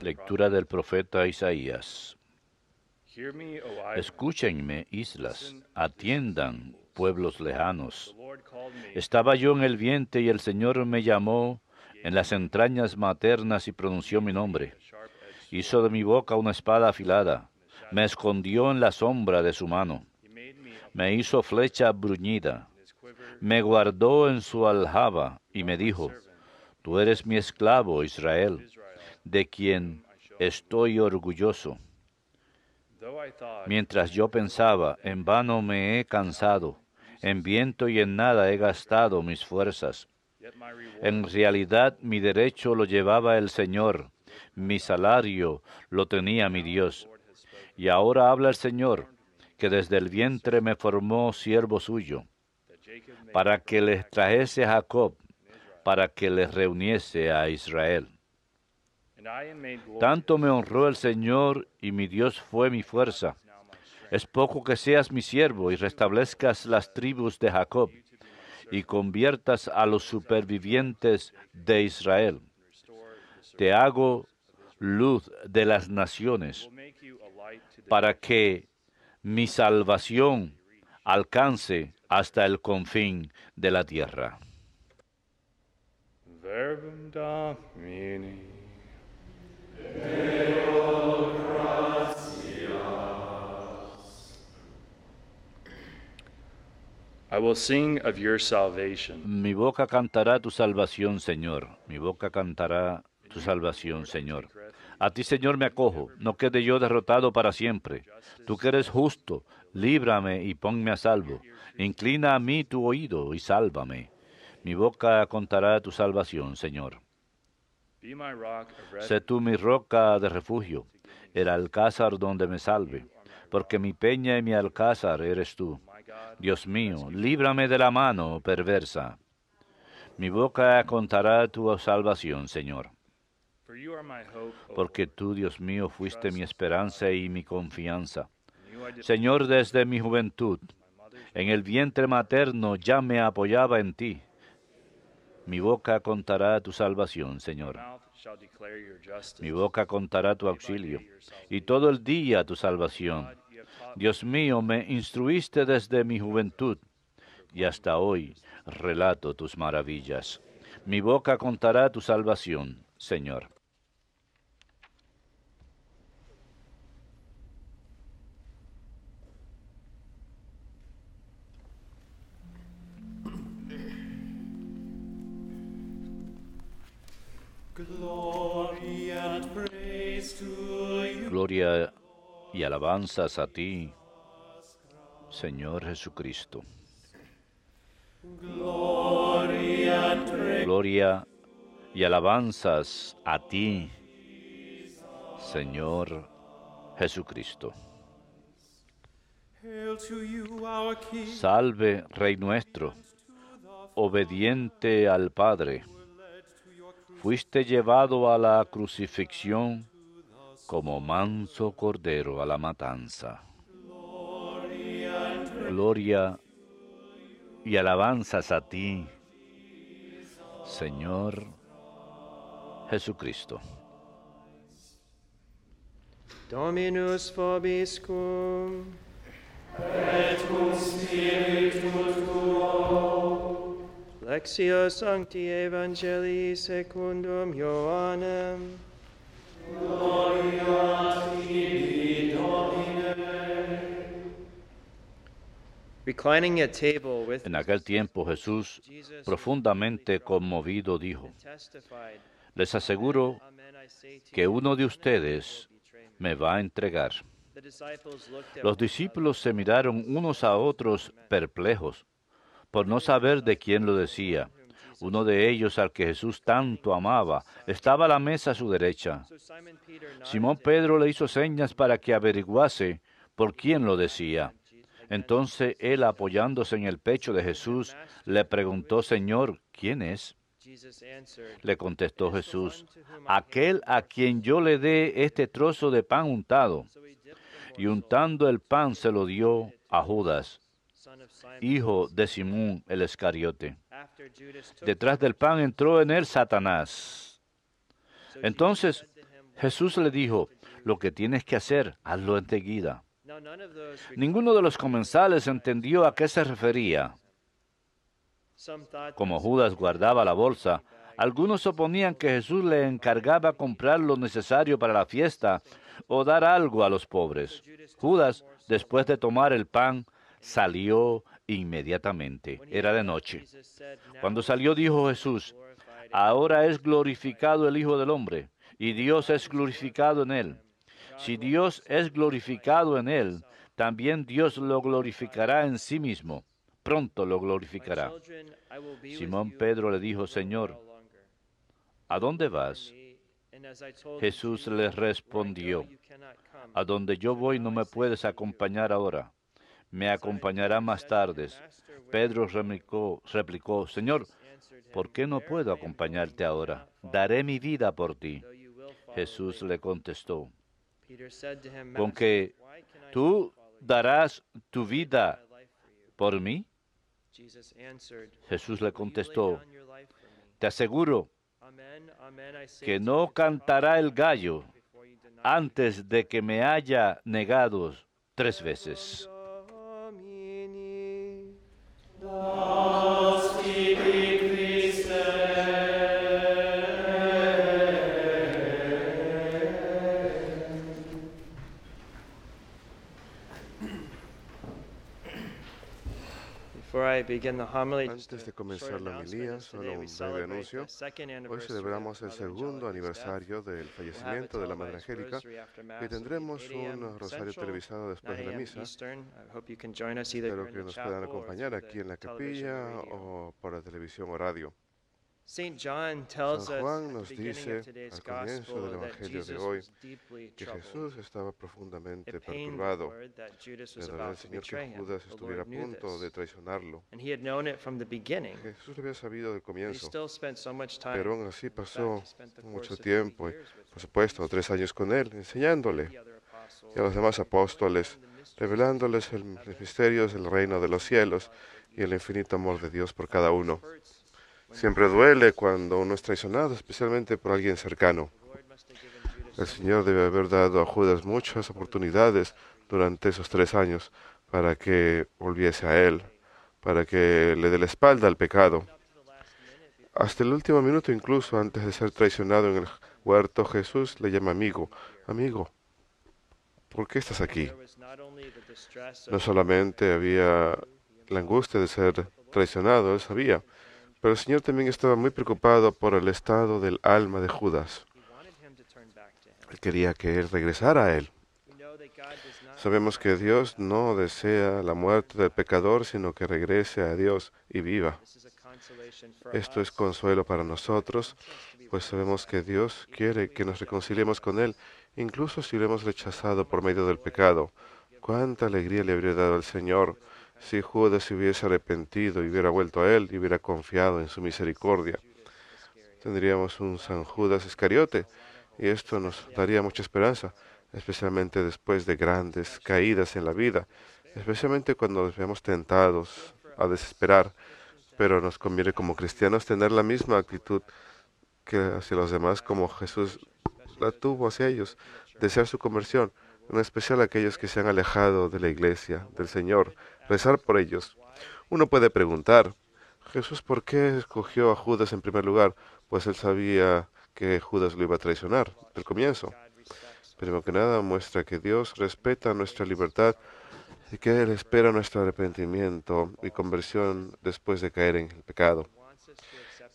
Lectura del profeta Isaías. Escúchenme, islas, atiendan, pueblos lejanos. Estaba yo en el vientre y el Señor me llamó en las entrañas maternas y pronunció mi nombre. Hizo de mi boca una espada afilada, me escondió en la sombra de su mano, me hizo flecha bruñida, me guardó en su aljaba y me dijo, Tú eres mi esclavo, Israel de quien estoy orgulloso. Mientras yo pensaba, en vano me he cansado, en viento y en nada he gastado mis fuerzas. En realidad mi derecho lo llevaba el Señor, mi salario lo tenía mi Dios. Y ahora habla el Señor, que desde el vientre me formó siervo suyo, para que les trajese a Jacob, para que les reuniese a Israel. Tanto me honró el Señor y mi Dios fue mi fuerza. Es poco que seas mi siervo y restablezcas las tribus de Jacob y conviertas a los supervivientes de Israel. Te hago luz de las naciones para que mi salvación alcance hasta el confín de la tierra. Mi boca cantará tu salvación, Señor. Mi boca cantará tu salvación, Señor. A ti, Señor, me acojo, no quede yo derrotado para siempre. Tú que eres justo, líbrame y ponme a salvo. Inclina a mí tu oído y sálvame. Mi boca contará tu salvación, Señor. Sé tú mi roca de refugio, el alcázar donde me salve, porque mi peña y mi alcázar eres tú. Dios mío, líbrame de la mano perversa. Mi boca contará tu salvación, Señor. Porque tú, Dios mío, fuiste mi esperanza y mi confianza. Señor, desde mi juventud, en el vientre materno ya me apoyaba en ti. Mi boca contará tu salvación, Señor. Mi boca contará tu auxilio y todo el día tu salvación. Dios mío, me instruiste desde mi juventud y hasta hoy relato tus maravillas. Mi boca contará tu salvación, Señor. Gloria y alabanzas a ti, Señor Jesucristo. Gloria y alabanzas a ti, Señor Jesucristo. Salve, Rey nuestro, obediente al Padre. Fuiste llevado a la crucifixión como manso cordero a la matanza. Gloria y alabanzas a ti, Señor Jesucristo. Dominus Fobiscum, Et cum spiritu tuo. Lexio Sancti Evangelii secundum Ioannem. En aquel tiempo Jesús, profundamente conmovido, dijo, les aseguro que uno de ustedes me va a entregar. Los discípulos se miraron unos a otros perplejos por no saber de quién lo decía. Uno de ellos, al que Jesús tanto amaba, estaba a la mesa a su derecha. Simón Pedro le hizo señas para que averiguase por quién lo decía. Entonces él, apoyándose en el pecho de Jesús, le preguntó, Señor, ¿quién es? Le contestó Jesús, aquel a quien yo le dé este trozo de pan untado. Y untando el pan se lo dio a Judas, hijo de Simón el Escariote. Detrás del pan entró en él Satanás. Entonces Jesús le dijo, lo que tienes que hacer, hazlo enseguida. Ninguno de los comensales entendió a qué se refería. Como Judas guardaba la bolsa, algunos oponían que Jesús le encargaba comprar lo necesario para la fiesta o dar algo a los pobres. Judas, después de tomar el pan, salió inmediatamente. Era de noche. Cuando salió dijo Jesús, ahora es glorificado el Hijo del Hombre y Dios es glorificado en él. Si Dios es glorificado en él, también Dios lo glorificará en sí mismo. Pronto lo glorificará. Simón Pedro le dijo, Señor, ¿a dónde vas? Jesús le respondió, a donde yo voy no me puedes acompañar ahora me acompañará más tarde. Pedro replicó, Señor, ¿por qué no puedo acompañarte ahora? Daré mi vida por ti. Jesús le contestó, con que tú darás tu vida por mí. Jesús le contestó, te aseguro que no cantará el gallo antes de que me haya negado tres veces. Antes de este comenzar la homilía, solo un breve anuncio. Hoy celebramos el segundo aniversario del fallecimiento de la Madre Angélica y tendremos un rosario televisado después de la misa. Espero que nos puedan acompañar aquí en la capilla o por la televisión o radio. San Juan nos dice al comienzo del Evangelio de hoy que Jesús estaba profundamente perturbado. Le dolió Señor que Judas estuviera a punto de traicionarlo. Jesús lo había sabido del comienzo, pero aún así pasó mucho tiempo, por supuesto, tres años con él, enseñándole y a los demás apóstoles, revelándoles el, los misterios del reino de los cielos y el infinito amor de Dios por cada uno. Siempre duele cuando uno es traicionado, especialmente por alguien cercano. El Señor debe haber dado a Judas muchas oportunidades durante esos tres años para que volviese a Él, para que le dé la espalda al pecado. Hasta el último minuto, incluso antes de ser traicionado en el huerto, Jesús le llama amigo, amigo, ¿por qué estás aquí? No solamente había la angustia de ser traicionado, él sabía pero el Señor también estaba muy preocupado por el estado del alma de Judas. Él quería que él regresara a él. Sabemos que Dios no desea la muerte del pecador, sino que regrese a Dios y viva. Esto es consuelo para nosotros, pues sabemos que Dios quiere que nos reconciliemos con Él, incluso si lo hemos rechazado por medio del pecado. Cuánta alegría le habría dado al Señor si Judas se hubiese arrepentido y hubiera vuelto a él y hubiera confiado en su misericordia, tendríamos un San Judas escariote, y esto nos daría mucha esperanza, especialmente después de grandes caídas en la vida, especialmente cuando nos vemos tentados a desesperar, pero nos conviene como cristianos tener la misma actitud que hacia los demás como Jesús la tuvo hacia ellos, desear su conversión en especial aquellos que se han alejado de la iglesia, del Señor, rezar por ellos. Uno puede preguntar, Jesús, ¿por qué escogió a Judas en primer lugar? Pues él sabía que Judas lo iba a traicionar del comienzo. Primero que nada, muestra que Dios respeta nuestra libertad y que Él espera nuestro arrepentimiento y conversión después de caer en el pecado.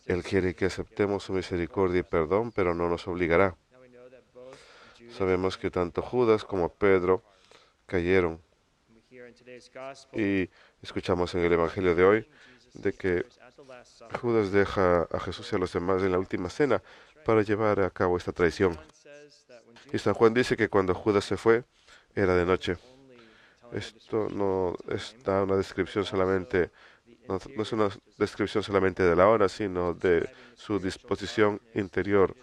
Él quiere que aceptemos su misericordia y perdón, pero no nos obligará. Sabemos que tanto Judas como Pedro cayeron. Y escuchamos en el Evangelio de hoy de que Judas deja a Jesús y a los demás en la última cena para llevar a cabo esta traición. Y San Juan dice que cuando Judas se fue, era de noche. Esto no una descripción solamente, no es una descripción solamente de la hora, sino de su disposición interior.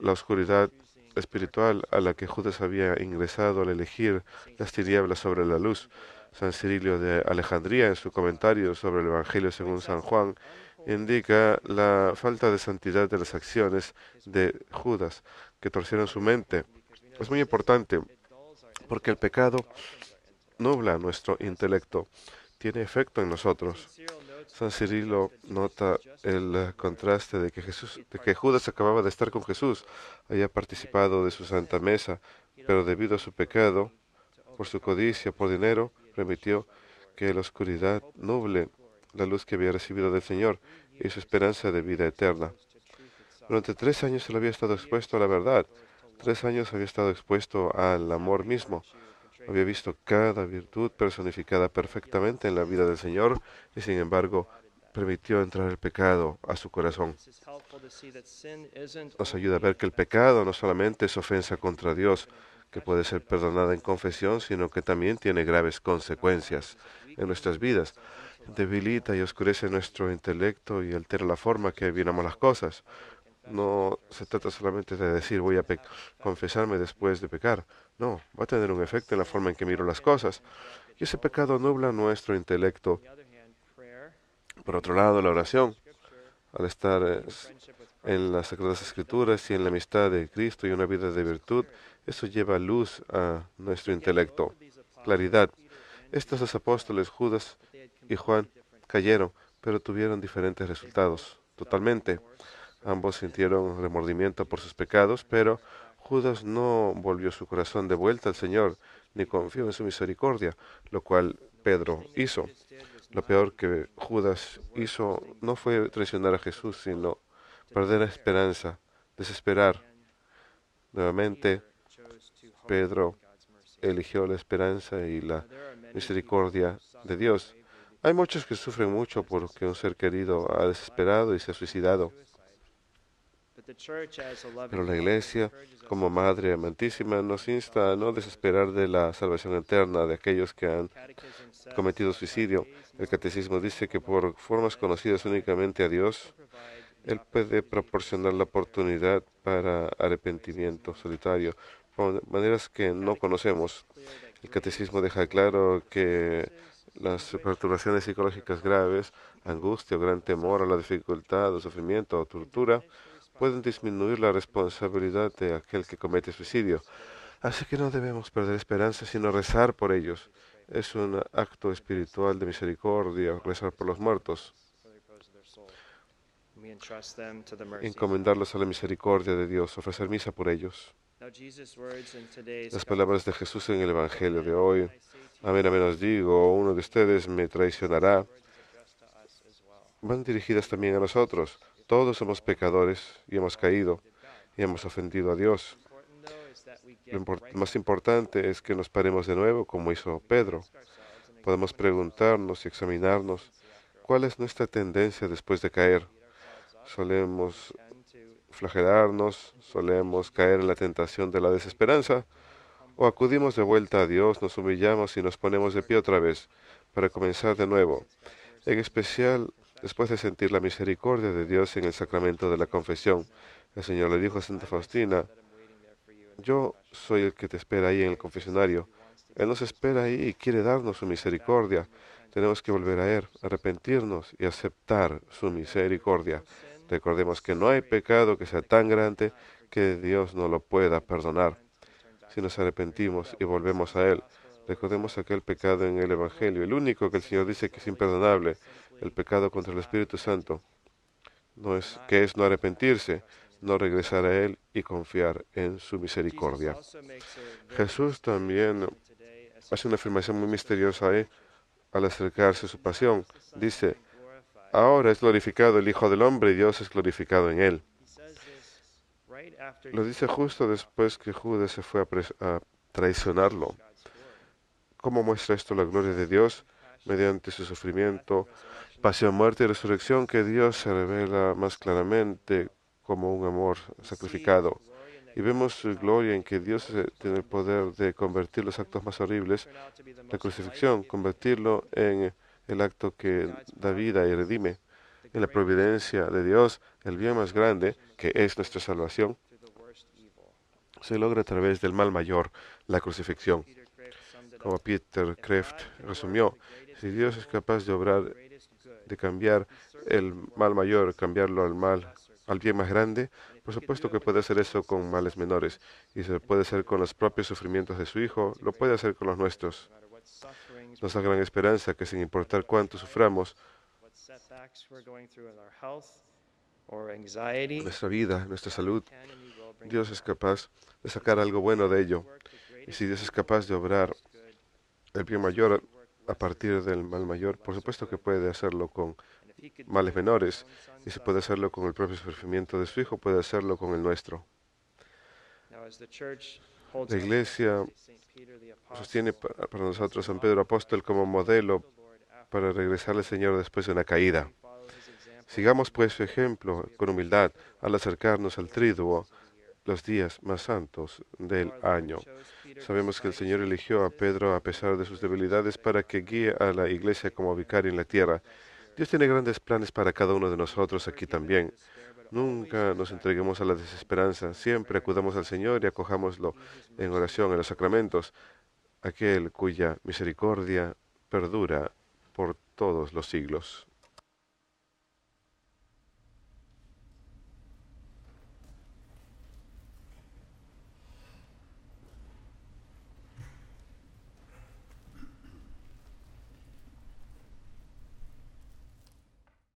La oscuridad espiritual a la que Judas había ingresado al elegir las tinieblas sobre la luz. San Cirilio de Alejandría, en su comentario sobre el Evangelio según San Juan, indica la falta de santidad de las acciones de Judas, que torcieron su mente. Es muy importante porque el pecado nubla nuestro intelecto, tiene efecto en nosotros. San Cirilo nota el eh, contraste de que, Jesús, de que Judas acababa de estar con Jesús, había participado de su santa mesa, pero debido a su pecado, por su codicia, por dinero, permitió que la oscuridad nuble la luz que había recibido del Señor y su esperanza de vida eterna. Durante tres años él había estado expuesto a la verdad, tres años había estado expuesto al amor mismo, había visto cada virtud personificada perfectamente en la vida del Señor y sin embargo permitió entrar el pecado a su corazón. Nos ayuda a ver que el pecado no solamente es ofensa contra Dios, que puede ser perdonada en confesión, sino que también tiene graves consecuencias en nuestras vidas. Debilita y oscurece nuestro intelecto y altera la forma que miramos las cosas. No se trata solamente de decir voy a confesarme después de pecar, no, va a tener un efecto en la forma en que miro las cosas. Y ese pecado nubla nuestro intelecto. Por otro lado, la oración, al estar eh, en las Sagradas Escrituras y en la amistad de Cristo y una vida de virtud, eso lleva luz a nuestro intelecto, claridad. Estos dos apóstoles, Judas y Juan, cayeron, pero tuvieron diferentes resultados, totalmente. Ambos sintieron remordimiento por sus pecados, pero Judas no volvió su corazón de vuelta al Señor, ni confió en su misericordia, lo cual Pedro hizo. Lo peor que Judas hizo no fue traicionar a Jesús, sino perder la esperanza, desesperar. Nuevamente, Pedro eligió la esperanza y la misericordia de Dios. Hay muchos que sufren mucho porque un ser querido ha desesperado y se ha suicidado. Pero la Iglesia, como Madre Amantísima, nos insta a no desesperar de la salvación eterna de aquellos que han cometido suicidio. El Catecismo dice que por formas conocidas únicamente a Dios, Él puede proporcionar la oportunidad para arrepentimiento solitario, por maneras que no conocemos. El Catecismo deja claro que las perturbaciones psicológicas graves, angustia gran temor a la dificultad o sufrimiento o tortura, pueden disminuir la responsabilidad de aquel que comete suicidio. Así que no debemos perder esperanza, sino rezar por ellos. Es un acto espiritual de misericordia, rezar por los muertos, encomendarlos a la misericordia de Dios, ofrecer misa por ellos. Las palabras de Jesús en el Evangelio de hoy, amén, amén os digo, uno de ustedes me traicionará, van dirigidas también a nosotros. Todos somos pecadores y hemos caído y hemos ofendido a Dios. Lo más importante es que nos paremos de nuevo, como hizo Pedro. Podemos preguntarnos y examinarnos cuál es nuestra tendencia después de caer. Solemos flagelarnos, solemos caer en la tentación de la desesperanza, o acudimos de vuelta a Dios, nos humillamos y nos ponemos de pie otra vez para comenzar de nuevo. En especial Después de sentir la misericordia de Dios en el sacramento de la confesión, el Señor le dijo a Santa Faustina, yo soy el que te espera ahí en el confesionario. Él nos espera ahí y quiere darnos su misericordia. Tenemos que volver a Él, arrepentirnos y aceptar su misericordia. Recordemos que no hay pecado que sea tan grande que Dios no lo pueda perdonar. Si nos arrepentimos y volvemos a Él, recordemos aquel pecado en el Evangelio, el único que el Señor dice que es imperdonable, el pecado contra el Espíritu Santo no es que es no arrepentirse, no regresar a él y confiar en su misericordia. Jesús también hace una afirmación muy misteriosa ahí ¿eh? al acercarse a su pasión. Dice, ahora es glorificado el Hijo del Hombre y Dios es glorificado en él. Lo dice justo después que Judas se fue a traicionarlo. ¿Cómo muestra esto la gloria de Dios? Mediante su sufrimiento, pasión, muerte y resurrección que Dios se revela más claramente como un amor sacrificado. Y vemos su gloria en que Dios eh, tiene el poder de convertir los actos más horribles, la crucifixión, convertirlo en el acto que da vida y redime, en la providencia de Dios, el bien más grande, que es nuestra salvación, se logra a través del mal mayor, la crucifixión. Como Peter Kraft resumió, si Dios es capaz de obrar de cambiar el mal mayor, cambiarlo al mal, al bien más grande, por supuesto que puede hacer eso con males menores y se puede hacer con los propios sufrimientos de su hijo, lo puede hacer con los nuestros. Nos da gran esperanza que sin importar cuánto suframos, nuestra vida, nuestra salud, Dios es capaz de sacar algo bueno de ello. Y si Dios es capaz de obrar el bien mayor a partir del mal mayor. Por supuesto que puede hacerlo con males menores y se puede hacerlo con el propio sufrimiento de su hijo, puede hacerlo con el nuestro. La Iglesia sostiene para nosotros a San Pedro Apóstol como modelo para regresar al Señor después de una caída. Sigamos pues su ejemplo con humildad al acercarnos al triduo los días más santos del año. Sabemos que el Señor eligió a Pedro a pesar de sus debilidades para que guíe a la iglesia como vicario en la tierra. Dios tiene grandes planes para cada uno de nosotros aquí también. Nunca nos entreguemos a la desesperanza, siempre acudamos al Señor y acojámoslo en oración en los sacramentos, aquel cuya misericordia perdura por todos los siglos.